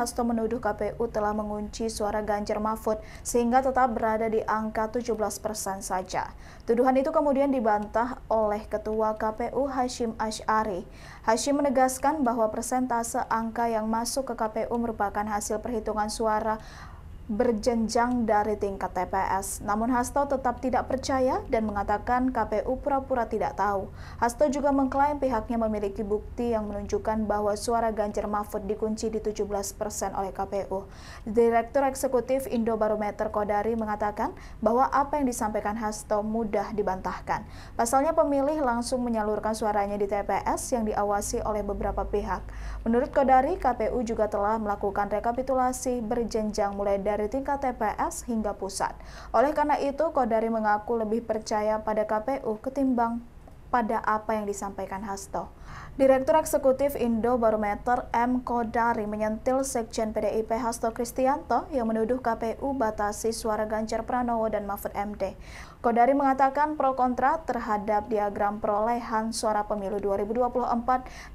Hasto menuduh KPU telah mengunci suara Ganjar Mahfud sehingga tetap berada di angka 17 persen saja. Tuduhan itu kemudian dibantah oleh Ketua KPU Hashim Ash'ari. Hashim menegaskan bahwa persentase angka yang masuk ke KPU merupakan hasil perhitungan suara berjenjang dari tingkat TPS. Namun Hasto tetap tidak percaya dan mengatakan KPU pura-pura tidak tahu. Hasto juga mengklaim pihaknya memiliki bukti yang menunjukkan bahwa suara Ganjar Mahfud dikunci di 17% persen oleh KPU. Direktur Eksekutif Indo Barometer Kodari mengatakan bahwa apa yang disampaikan Hasto mudah dibantahkan. Pasalnya pemilih langsung menyalurkan suaranya di TPS yang diawasi oleh beberapa pihak. Menurut Kodari, KPU juga telah melakukan rekapitulasi berjenjang mulai dari dari tingkat TPS hingga pusat. Oleh karena itu, Kodari mengaku lebih percaya pada KPU ketimbang pada apa yang disampaikan Hasto. Direktur Eksekutif Indo Barometer M. Kodari menyentil Sekjen PDIP Hasto Kristianto yang menuduh KPU batasi suara Ganjar Pranowo dan Mahfud MD. Kodari mengatakan pro kontra terhadap diagram perolehan suara pemilu 2024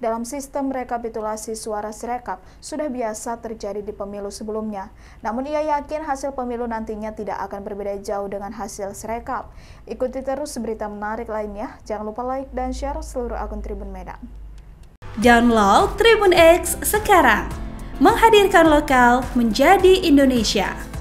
dalam sistem rekapitulasi suara sirekap sudah biasa terjadi di pemilu sebelumnya. Namun ia yakin hasil pemilu nantinya tidak akan berbeda jauh dengan hasil sirekap. Ikuti terus berita menarik lainnya. Jangan lupa like dan share seluruh akun Tribun Medan. Download Tribun X sekarang, menghadirkan lokal menjadi Indonesia.